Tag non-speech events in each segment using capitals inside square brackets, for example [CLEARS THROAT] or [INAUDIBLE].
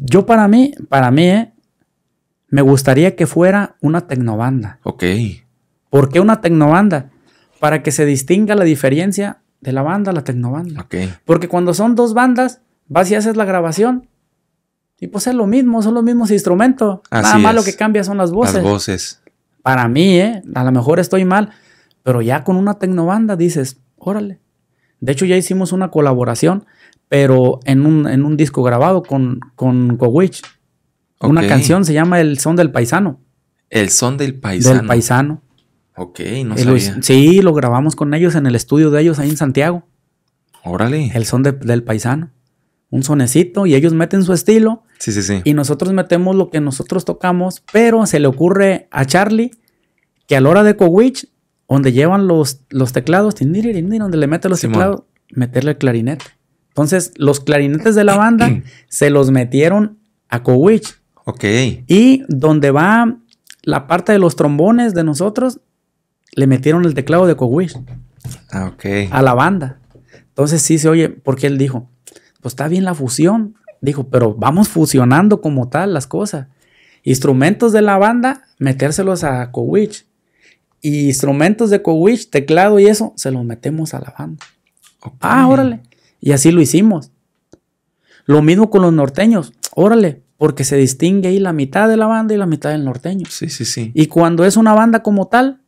yo para mí, para mí, eh, me gustaría que fuera una tecnobanda. Ok. ¿Por qué una tecnobanda? Para que se distinga la diferencia de la banda a la tecnobanda. Ok. Porque cuando son dos bandas, vas y haces la grabación. Y pues es lo mismo, son los mismos instrumentos. Así Nada más lo que cambia son las voces. Las voces. Para mí, ¿eh? a lo mejor estoy mal, pero ya con una tecnobanda dices, órale. De hecho, ya hicimos una colaboración pero en un, en un disco grabado con, con Cowich. Una canción se llama El Son del Paisano. El Son del Paisano. Del Paisano. Ok, no sabía. Sí, lo grabamos con ellos en el estudio de ellos ahí en Santiago. Órale. El Son del Paisano. Un sonecito y ellos meten su estilo. Sí, sí, sí. Y nosotros metemos lo que nosotros tocamos, pero se le ocurre a Charlie que a la hora de Cowich, donde llevan los, los teclados, donde le mete los teclados, meterle el clarinete. Entonces, los clarinetes de la banda [CLEARS THROAT] se los metieron a Cowich. Ok. Y donde va la parte de los trombones de nosotros, le metieron el teclado de Cowich. Ah, ok. A la banda. Entonces sí se oye, porque él dijo, pues está bien la fusión. Dijo, pero vamos fusionando como tal las cosas. Instrumentos de la banda, metérselos a Cowich. Y instrumentos de Cowich, teclado y eso, se los metemos a la banda. Ah, órale. Y así lo hicimos. Lo mismo con los norteños. Órale, porque se distingue ahí la mitad de la banda y la mitad del norteño. Sí, sí, sí. Y cuando es una banda como tal,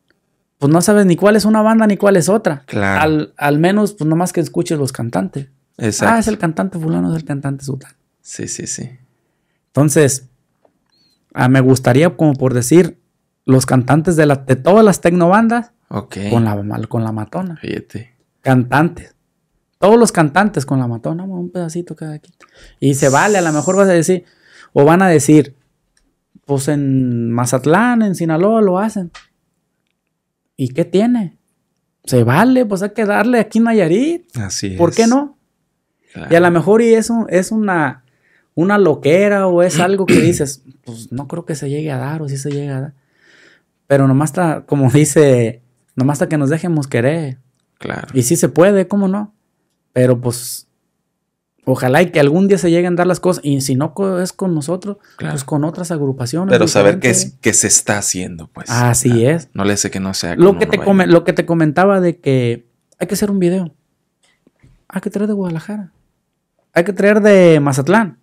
pues no sabes ni cuál es una banda ni cuál es otra. Claro. Al, menos, pues nomás que escuches los cantantes. Exacto. Ah, es el cantante fulano, es el cantante sultán. Sí, sí, sí. Entonces, ah, me gustaría, como por decir, los cantantes de, de todas las tecnobandas okay. con, la, con la matona. Fíjate. Cantantes. Todos los cantantes con la matona, un pedacito cada aquí, Y se vale, a lo mejor vas a decir, o van a decir, pues en Mazatlán, en Sinaloa lo hacen. ¿Y qué tiene? Se vale, pues hay que darle aquí en Nayarit. Así es. ¿Por qué no? Y a lo mejor y es, es una, una loquera o es algo que [CLEARS THROAT] dices, pues no creo que se llegue a dar o si se llega a dar. Pero nomás está, como dice, nomás está que nos dejemos querer. Claro. Y si se puede, ¿cómo no? Pero pues ojalá y que algún día se lleguen a dar las cosas. Y si no es con nosotros, pues con otras agrupaciones. Pero saber qué es, que se está haciendo, pues. Así es. No le sé que no sea. Lo que, te lo que te comentaba de que hay que hacer un video. Hay que traer de Guadalajara. Hay que traer de Mazatlán.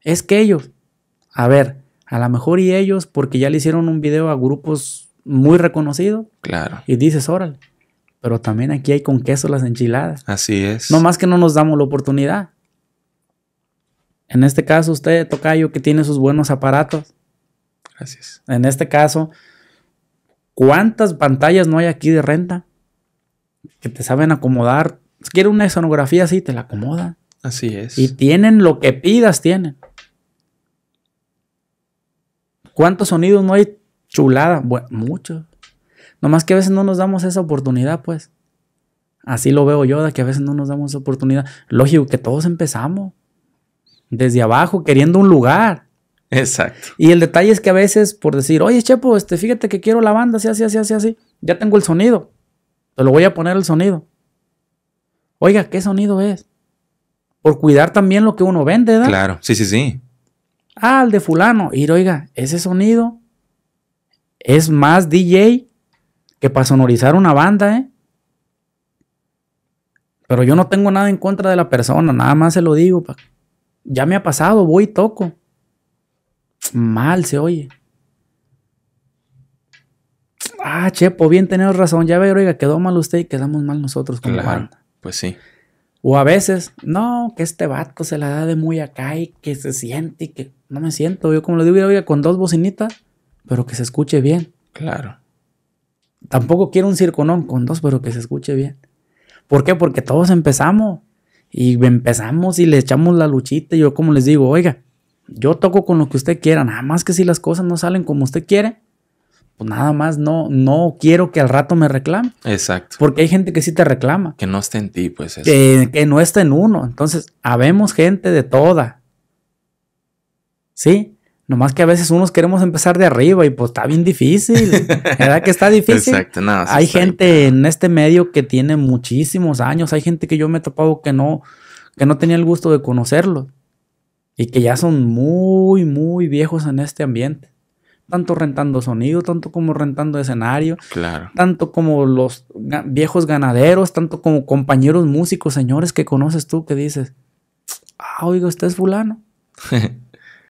Es que ellos, a ver, a lo mejor y ellos, porque ya le hicieron un video a grupos muy reconocidos. Claro. Y dices, órale. Pero también aquí hay con queso las enchiladas. Así es. No más que no nos damos la oportunidad. En este caso, usted, Tocayo, que tiene sus buenos aparatos. Gracias. En este caso, ¿cuántas pantallas no hay aquí de renta? Que te saben acomodar. Si quieres una escenografía sí, te la acomodan. Así es. Y tienen lo que pidas, tienen. ¿Cuántos sonidos no hay chulada? Bueno, muchos. Nomás que a veces no nos damos esa oportunidad, pues. Así lo veo yo, de que a veces no nos damos esa oportunidad. Lógico que todos empezamos desde abajo, queriendo un lugar. Exacto. Y el detalle es que a veces, por decir, oye, Chepo, este, fíjate que quiero la banda, así, así, así, así, así. Ya tengo el sonido. Te lo voy a poner el sonido. Oiga, ¿qué sonido es? Por cuidar también lo que uno vende, ¿verdad? Claro, sí, sí, sí. Ah, el de fulano. Ir, oiga, ese sonido es más DJ que para sonorizar una banda, ¿eh? Pero yo no tengo nada en contra de la persona, nada más se lo digo. Ya me ha pasado, voy y toco. Mal se oye. Ah, Chepo, bien tener razón. Ya veo, oiga, quedó mal usted y quedamos mal nosotros con la banda. Pues sí. O a veces, no, que este vato se la da de muy acá y que se siente y que no me siento. Yo como le digo, oiga, con dos bocinitas, pero que se escuche bien. Claro. Tampoco quiero un circonón con dos, pero que se escuche bien. ¿Por qué? Porque todos empezamos. Y empezamos y le echamos la luchita. Y yo, como les digo, oiga, yo toco con lo que usted quiera. Nada más que si las cosas no salen como usted quiere, pues nada más no, no quiero que al rato me reclame. Exacto. Porque hay gente que sí te reclama. Que no esté en ti, pues. Que, no está en uno. Entonces, habemos gente de toda. ¿Sí? Nomás que a veces unos queremos empezar de arriba y pues está bien difícil. [LAUGHS] ¿Verdad que está difícil? Exacto, Hay gente en este medio que tiene muchísimos años. Hay gente que yo me he topado que no, que no tenía el gusto de conocerlo. Y que ya son muy, muy viejos en este ambiente. Tanto rentando sonido, tanto como rentando escenario. Claro. Tanto como los viejos ganaderos, tanto como compañeros músicos, señores que conoces tú que dices, ah, oiga, usted es fulano. [LAUGHS]